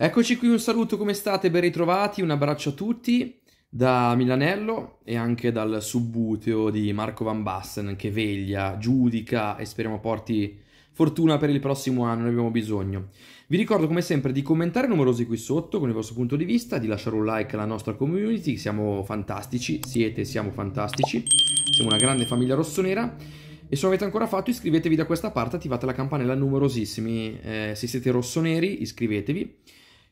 Eccoci qui, un saluto, come state? Ben ritrovati, un abbraccio a tutti da Milanello e anche dal subbuteo di Marco Van Basten che veglia, giudica e speriamo porti fortuna per il prossimo anno, ne abbiamo bisogno. Vi ricordo come sempre di commentare numerosi qui sotto con il vostro punto di vista, di lasciare un like alla nostra community, siamo fantastici, siete, siamo fantastici, siamo una grande famiglia rossonera. E se non avete ancora fatto, iscrivetevi da questa parte, attivate la campanella numerosissimi. Eh, se siete rossoneri, iscrivetevi.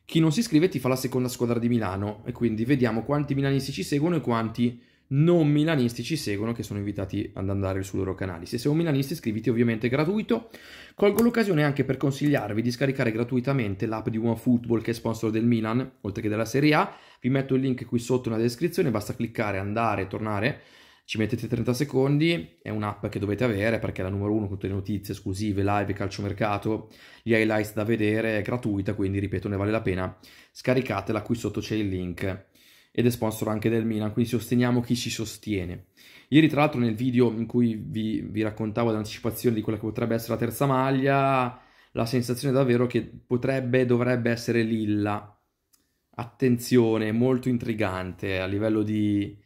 Chi non si iscrive ti fa la seconda squadra di Milano e quindi vediamo quanti milanisti ci seguono e quanti non milanisti ci seguono che sono invitati ad andare sui loro canali. Se sei un milanista iscriviti ovviamente gratuito. Colgo l'occasione anche per consigliarvi di scaricare gratuitamente l'app di OneFootball che è sponsor del Milan, oltre che della Serie A. Vi metto il link qui sotto nella descrizione, basta cliccare, andare, tornare ci mettete 30 secondi, è un'app che dovete avere perché è la numero uno con tutte le notizie esclusive, live, calciomercato, gli highlights da vedere, è gratuita, quindi ripeto ne vale la pena. Scaricatela, qui sotto c'è il link ed è sponsor anche del Milan, quindi sosteniamo chi ci sostiene. Ieri tra l'altro nel video in cui vi, vi raccontavo l'anticipazione di quella che potrebbe essere la terza maglia, la sensazione davvero che potrebbe, dovrebbe essere Lilla. Attenzione, molto intrigante a livello di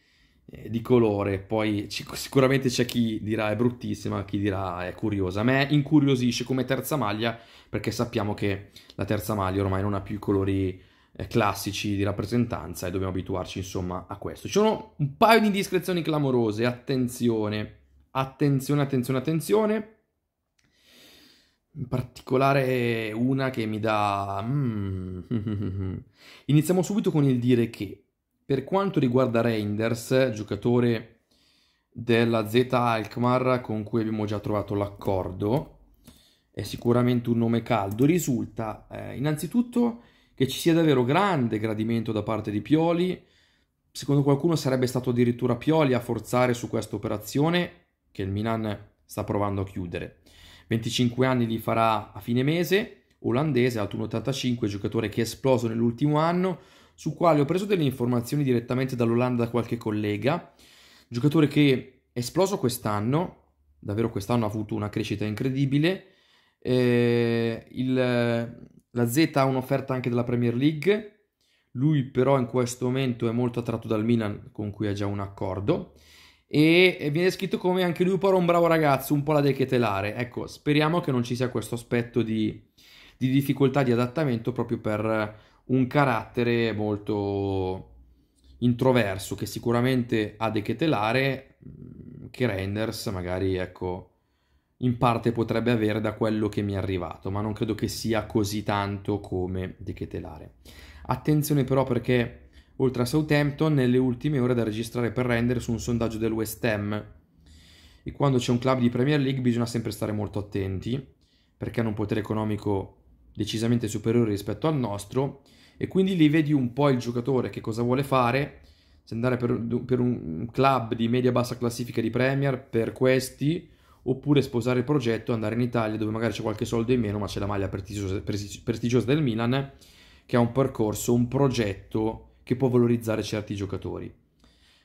eh, di colore, poi sicuramente c'è chi dirà è bruttissima, chi dirà è curiosa. A me incuriosisce come terza maglia perché sappiamo che la terza maglia ormai non ha più i colori eh, classici di rappresentanza e dobbiamo abituarci insomma a questo. Ci sono un paio di indiscrezioni clamorose, attenzione, attenzione, attenzione, attenzione. In particolare una che mi dà... Mm, iniziamo subito con il dire che per quanto riguarda Reinders, giocatore della Z Alkmaar con cui abbiamo già trovato l'accordo, è sicuramente un nome caldo. Risulta eh, innanzitutto che ci sia davvero grande gradimento da parte di Pioli. Secondo qualcuno sarebbe stato addirittura Pioli a forzare su questa operazione che il Milan sta provando a chiudere. 25 anni li farà a fine mese, olandese, alto 1,85, giocatore che è esploso nell'ultimo anno, su quale ho preso delle informazioni direttamente dall'Olanda da qualche collega, giocatore che è esploso quest'anno, davvero quest'anno ha avuto una crescita incredibile, eh, il, la Z ha un'offerta anche della Premier League, lui però in questo momento è molto attratto dal Milan con cui ha già un accordo e viene descritto come anche lui però un bravo ragazzo, un po' la dechetelare. Ecco, speriamo che non ci sia questo aspetto di, di difficoltà di adattamento proprio per un carattere molto introverso che sicuramente ha de che telare, mm, Renders magari ecco in parte potrebbe avere da quello che mi è arrivato, ma non credo che sia così tanto come de Attenzione però perché oltre a Southampton nelle ultime ore da registrare per Renders un sondaggio del West Ham e quando c'è un club di Premier League bisogna sempre stare molto attenti perché hanno un potere economico decisamente superiore rispetto al nostro e quindi lì vedi un po' il giocatore che cosa vuole fare, se andare per, per un club di media-bassa classifica di Premier, per questi, oppure sposare il progetto, andare in Italia dove magari c'è qualche soldo in meno ma c'è la maglia prestigiosa, prestigiosa del Milan che ha un percorso, un progetto che può valorizzare certi giocatori.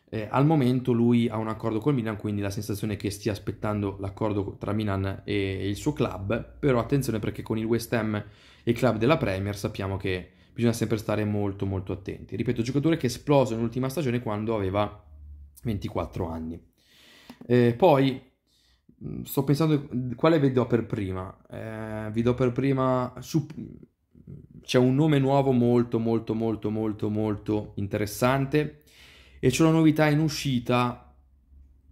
Eh, al momento lui ha un accordo col Milan, quindi la sensazione è che stia aspettando l'accordo tra Milan e il suo club, però attenzione perché con il West Ham e il club della Premier sappiamo che bisogna sempre stare molto molto attenti. Ripeto, giocatore che è esploso nell'ultima stagione quando aveva 24 anni. Eh, poi mm, sto pensando quale vi do per prima. Eh, vi do per prima su... c'è un nome nuovo molto molto molto molto molto interessante e c'è una novità in uscita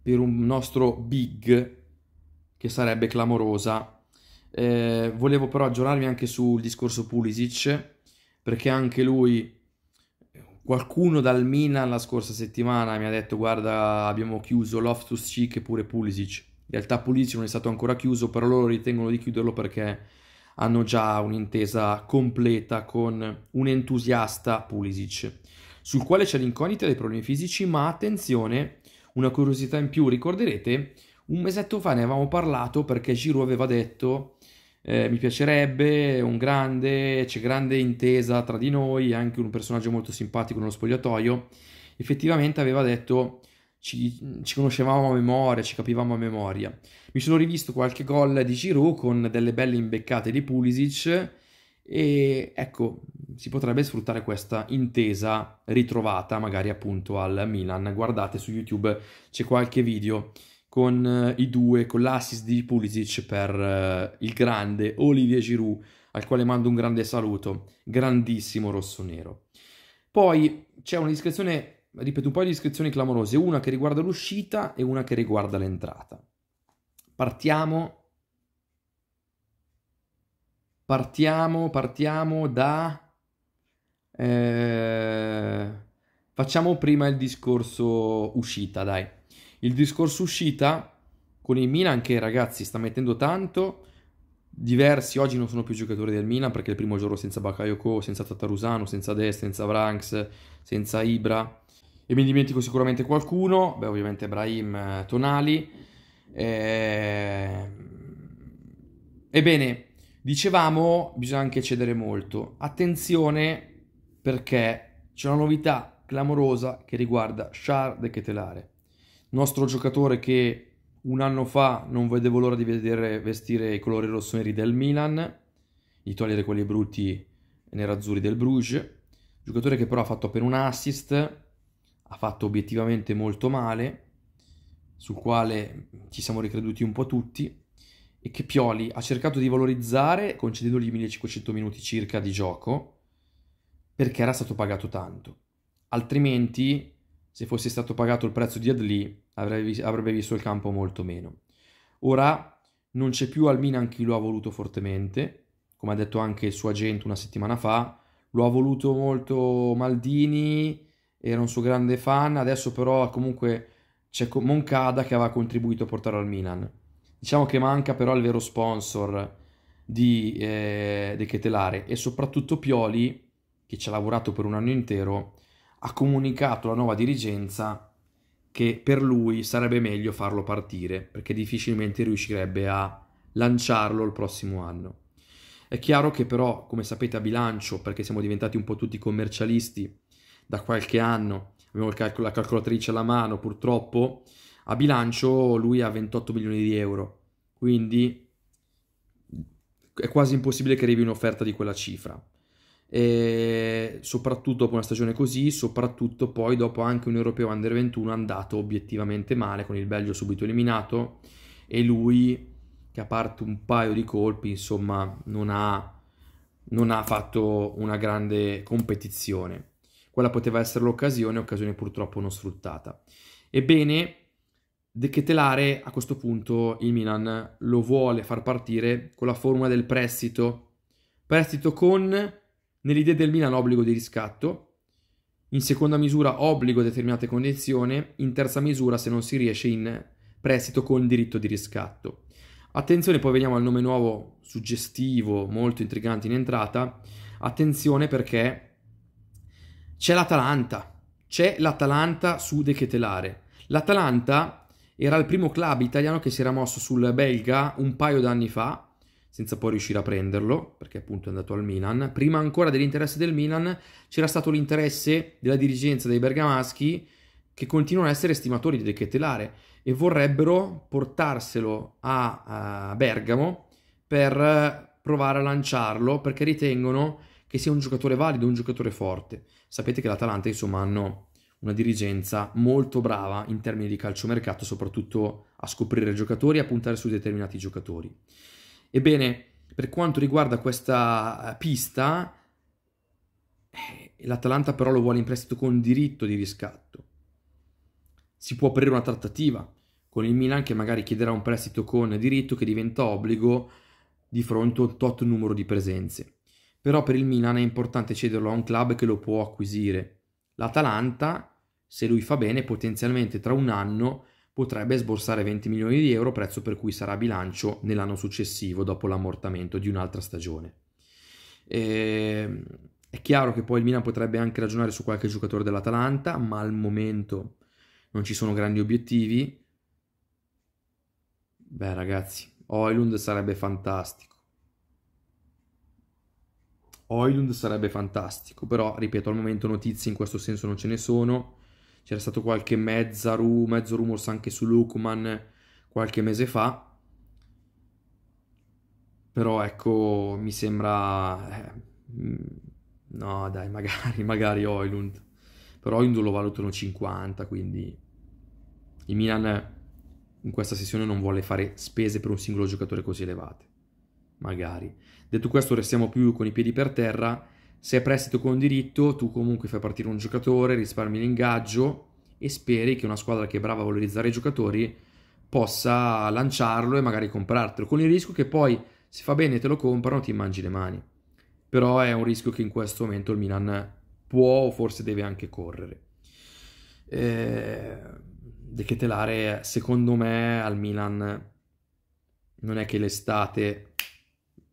per un nostro big che sarebbe clamorosa. Eh, volevo però aggiornarvi anche sul discorso Pulisic perché anche lui qualcuno dal Milan la scorsa settimana mi ha detto guarda abbiamo chiuso Loftus Cheek e pure Pulisic. In realtà Pulisic non è stato ancora chiuso, però loro ritengono di chiuderlo perché hanno già un'intesa completa con un entusiasta Pulisic sul quale c'è l'incognita dei problemi fisici, ma attenzione, una curiosità in più, ricorderete, un mesetto fa ne avevamo parlato perché Giroud aveva detto eh, mi piacerebbe un grande, c'è grande intesa tra di noi, anche un personaggio molto simpatico nello spogliatoio, effettivamente aveva detto ci, ci, conoscevamo a memoria, ci capivamo a memoria. Mi sono rivisto qualche gol di Giroud con delle belle imbeccate di Pulisic e ecco, si potrebbe sfruttare questa intesa ritrovata magari appunto al Milan. Guardate su YouTube c'è qualche video con eh, i due, con l'assist di Pulisic per eh, il grande Olivier Giroud, al quale mando un grande saluto, grandissimo rosso-nero. Poi c'è una discrezione, ripeto, un paio di discrezioni clamorose, una che riguarda l'uscita e una che riguarda l'entrata. Partiamo Partiamo, partiamo da eh, facciamo prima il discorso uscita, dai. Il discorso uscita con il Milan che ragazzi sta mettendo tanto. Diversi oggi non sono più giocatori del Milan perché è il primo giorno senza Bakayoko, senza Tatarusano, senza De, senza Branks, senza Ibra. E mi dimentico sicuramente qualcuno, beh ovviamente Brahim eh, Tonali. Eh... Ebbene, dicevamo, bisogna anche cedere molto. Attenzione perché c'è una novità clamorosa che riguarda Charles De Ketelare, nostro giocatore che un anno fa non vedevo l'ora di vedere vestire i colori rossoneri del Milan, di togliere quelli brutti nerazzurri del Bruges, giocatore che però ha fatto appena un assist, ha fatto obiettivamente molto male, sul quale ci siamo ricreduti un po' tutti, e che Pioli ha cercato di valorizzare concedendogli 1500 minuti circa di gioco, perché era stato pagato tanto. Altrimenti, se fosse stato pagato il prezzo di Adli, avrebbe, avrebbe visto il campo molto meno. Ora non c'è più Alminan chi lo ha voluto fortemente, come ha detto anche il suo agente una settimana fa, lo ha voluto molto Maldini, era un suo grande fan, adesso però comunque c'è Moncada che aveva contribuito a portarlo al Milan. Diciamo che manca però il vero sponsor di eh, De Chetelare e soprattutto Pioli che ci ha lavorato per un anno intero, ha comunicato alla nuova dirigenza che per lui sarebbe meglio farlo partire, perché difficilmente riuscirebbe a lanciarlo il prossimo anno. È chiaro che però, come sapete a bilancio, perché siamo diventati un po' tutti commercialisti da qualche anno, abbiamo la calcolatrice alla mano purtroppo, a bilancio lui ha 28 milioni di euro, quindi è quasi impossibile che arrivi un'offerta di quella cifra. E soprattutto dopo una stagione così, soprattutto poi dopo anche un europeo under 21 andato obiettivamente male, con il Belgio subito eliminato e lui che a parte un paio di colpi, insomma, non ha, non ha fatto una grande competizione. Quella poteva essere l'occasione, occasione purtroppo non sfruttata. Ebbene, De Ketelare a questo punto il Milan lo vuole far partire con la formula del prestito, prestito con Nell'idea del Milan obbligo di riscatto, in seconda misura obbligo a determinate condizioni, in terza misura se non si riesce in prestito con diritto di riscatto. Attenzione, poi veniamo al nome nuovo, suggestivo, molto intrigante in entrata. Attenzione perché c'è l'Atalanta, c'è l'Atalanta su De Ketelare. L'Atalanta era il primo club italiano che si era mosso sul belga un paio d'anni fa senza poi riuscire a prenderlo, perché appunto è andato al Milan. Prima ancora dell'interesse del Milan c'era stato l'interesse della dirigenza dei bergamaschi che continuano ad essere estimatori di Ketelare, e vorrebbero portarselo a, a, Bergamo per provare a lanciarlo perché ritengono che sia un giocatore valido, un giocatore forte. Sapete che l'Atalanta insomma hanno una dirigenza molto brava in termini di calciomercato, soprattutto a scoprire giocatori e a puntare su determinati giocatori. Ebbene, per quanto riguarda questa eh, pista, eh, l'Atalanta però lo vuole in prestito con diritto di riscatto. Si può aprire una trattativa con il Milan che magari chiederà un prestito con diritto che diventa obbligo di fronte a un tot numero di presenze. Però per il Milan è importante cederlo a un club che lo può acquisire. L'Atalanta, se lui fa bene, potenzialmente tra un anno potrebbe sborsare 20 milioni di euro, prezzo per cui sarà a bilancio nell'anno successivo dopo l'ammortamento di un'altra stagione. E... Ehm, è chiaro che poi il Milan potrebbe anche ragionare su qualche giocatore dell'Atalanta, ma al momento non ci sono grandi obiettivi. Beh, ragazzi, Oilund sarebbe fantastico. Oilund sarebbe fantastico, però ripeto, al momento notizie in questo senso non ce ne sono c'era stato qualche mezza ru- mezzo rumors anche su Lukman qualche mese fa. Però ecco, mi sembra... Eh, no, dai, magari, magari Oilund. Però Oilund lo valutano 50, quindi... Il Milan in questa sessione non vuole fare spese per un singolo giocatore così elevate. Magari. Detto questo, restiamo più con i piedi per terra se è prestito con diritto, tu comunque fai partire un giocatore, risparmi l'ingaggio e speri che una squadra che è brava a valorizzare i giocatori possa lanciarlo e magari comprartelo, con il rischio che poi se fa bene te lo comprano ti mangi le mani. Però è un rischio che in questo momento il Milan può o forse deve anche correre. Eh, De Ketelare, secondo me, al Milan non è che l'estate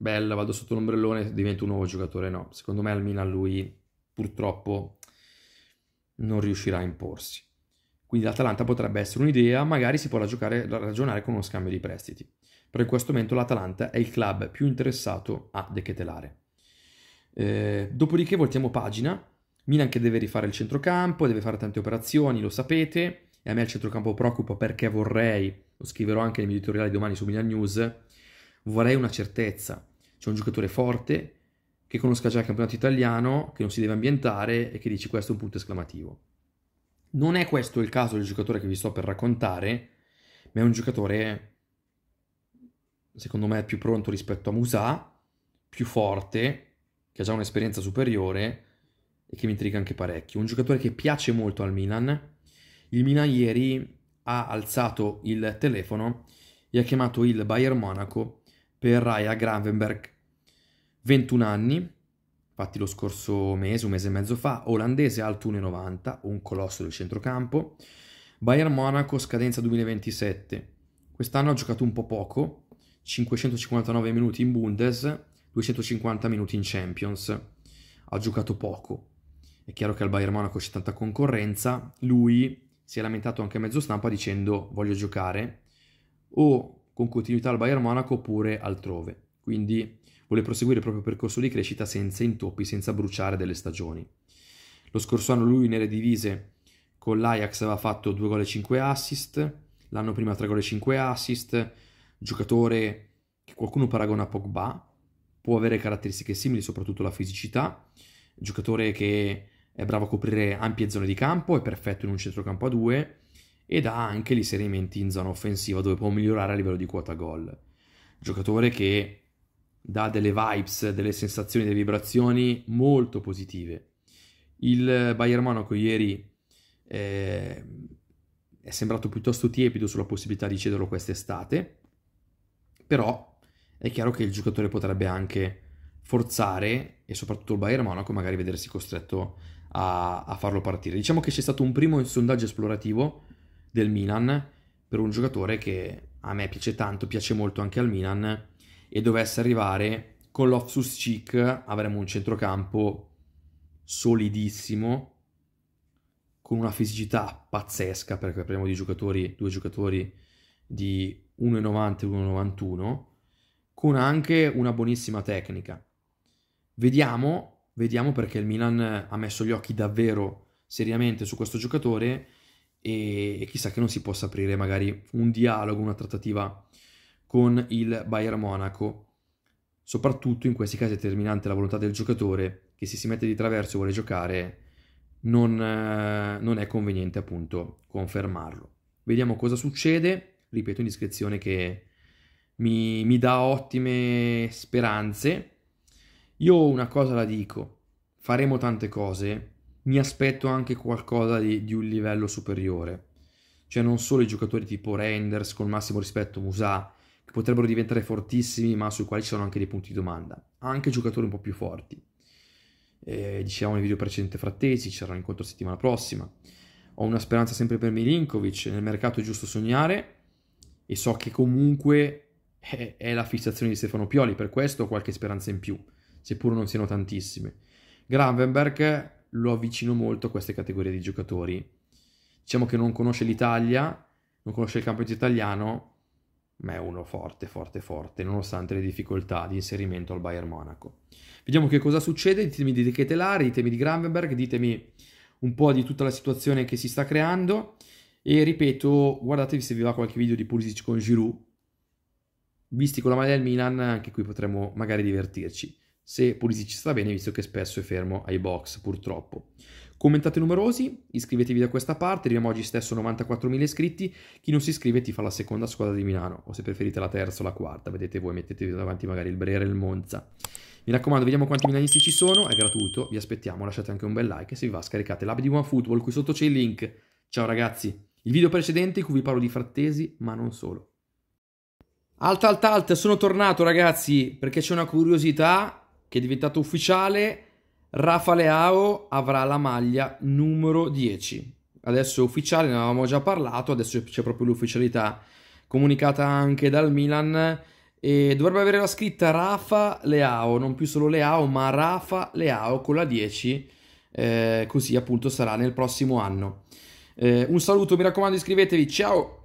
bella, vado sotto l'ombrellone, divento un nuovo giocatore. No, secondo me al Milan lui purtroppo non riuscirà a imporsi. Quindi l'Atalanta potrebbe essere un'idea, magari si può ragionare, ragionare con uno scambio di prestiti. Però in questo momento l'Atalanta è il club più interessato a Dechetelare. Eh, dopodiché voltiamo pagina, Milan che deve rifare il centrocampo, deve fare tante operazioni, lo sapete, e a me il centrocampo preoccupa perché vorrei, lo scriverò anche nel mio editoriale domani su Milan News, vorrei una certezza, c'è un giocatore forte che conosca già il campionato italiano, che non si deve ambientare e che dice questo è un punto esclamativo. Non è questo il caso del giocatore che vi sto per raccontare, ma è un giocatore secondo me più pronto rispetto a Musà, più forte, che ha già un'esperienza superiore e che mi intriga anche parecchio. Un giocatore che piace molto al Milan. Il Milan ieri ha alzato il telefono e ha chiamato il Bayern Monaco per Raya Gravenberg 21 anni, infatti lo scorso mese, un mese e mezzo fa, olandese alto 1,90, un colosso del centrocampo, Bayern Monaco scadenza 2027. Quest'anno ha giocato un po' poco, 559 minuti in Bundes, 250 minuti in Champions. Ha giocato poco. È chiaro che al Bayern Monaco c'è tanta concorrenza, lui si è lamentato anche a mezzo stampa dicendo voglio giocare o con continuità al Bayern Monaco oppure altrove. Quindi vuole proseguire il proprio percorso di crescita senza intoppi, senza bruciare delle stagioni. Lo scorso anno lui nelle divise con l'Ajax aveva fatto 2 gol e 5 assist, l'anno prima 3 gol e 5 assist, giocatore che qualcuno paragona a Pogba, può avere caratteristiche simili, soprattutto la fisicità, giocatore che è bravo a coprire ampie zone di campo, è perfetto in un centrocampo a due ed ha anche gli inserimenti in zona offensiva dove può migliorare a livello di quota gol. Giocatore che dà delle vibes, delle sensazioni, delle vibrazioni molto positive. Il Bayern Monaco ieri eh, è sembrato piuttosto tiepido sulla possibilità di cederlo quest'estate, però è chiaro che il giocatore potrebbe anche forzare e soprattutto il Bayern Monaco magari vedersi costretto a, a farlo partire. Diciamo che c'è stato un primo sondaggio esplorativo del Milan per un giocatore che a me piace tanto, piace molto anche al Milan, e dovesse arrivare con l'Ofsus Cheek avremo un centrocampo solidissimo con una fisicità pazzesca perché parliamo di giocatori, due giocatori di 1,90 e 1,91 con anche una buonissima tecnica. Vediamo, vediamo perché il Milan ha messo gli occhi davvero seriamente su questo giocatore e, e chissà che non si possa aprire magari un dialogo, una trattativa con il Bayern Monaco, soprattutto in questi casi è determinante la volontà del giocatore che se si mette di traverso e vuole giocare non, eh, non è conveniente appunto confermarlo. Vediamo cosa succede, ripeto in descrizione che mi, mi dà ottime speranze. Io una cosa la dico, faremo tante cose, mi aspetto anche qualcosa di, di un livello superiore. Cioè non solo i giocatori tipo Renders, col massimo rispetto Musà, che potrebbero diventare fortissimi ma sui quali ci sono anche dei punti di domanda, anche giocatori un po' più forti. Eh, dicevamo nel video precedente Frattesi, c'era l'incontro settimana prossima. Ho una speranza sempre per Milinkovic, nel mercato è giusto sognare e so che comunque è, eh, è la fissazione di Stefano Pioli, per questo ho qualche speranza in più, seppur non siano tantissime. Gravenberg lo avvicino molto a queste categorie di giocatori. Diciamo che non conosce l'Italia, non conosce il campionato italiano, ma è uno forte, forte, forte, nonostante le difficoltà di inserimento al Bayern Monaco. Vediamo che cosa succede, ditemi di Ketelari, ditemi di Granberg, ditemi un po' di tutta la situazione che si sta creando e ripeto, guardatevi se vi va qualche video di Pulisic con Giroud, visti con la maglia del Milan anche qui potremmo magari divertirci, se Pulisic sta bene visto che spesso è fermo ai box purtroppo. Commentate numerosi, iscrivetevi da questa parte, arriviamo oggi stesso a 94.000 iscritti, chi non si iscrive ti fa la seconda squadra di Milano, o se preferite la terza o la quarta, vedete voi, mettetevi davanti magari il Brera e il Monza. Mi raccomando, vediamo quanti milanisti ci sono, è gratuito, vi aspettiamo, lasciate anche un bel like e se vi va scaricate l'app di OneFootball, qui sotto c'è il link. Ciao ragazzi! Il video precedente in cui vi parlo di frattesi, ma non solo. Alt, alt, alt, sono tornato ragazzi, perché c'è una curiosità che è diventata ufficiale Rafa Leao avrà la maglia numero 10. Adesso è ufficiale, ne avevamo già parlato, adesso c'è proprio l'ufficialità comunicata anche dal Milan e dovrebbe avere la scritta Rafa Leao, non più solo Leao, ma Rafa Leao con la 10, eh, così appunto sarà nel prossimo anno. Eh, un saluto, mi raccomando iscrivetevi, ciao!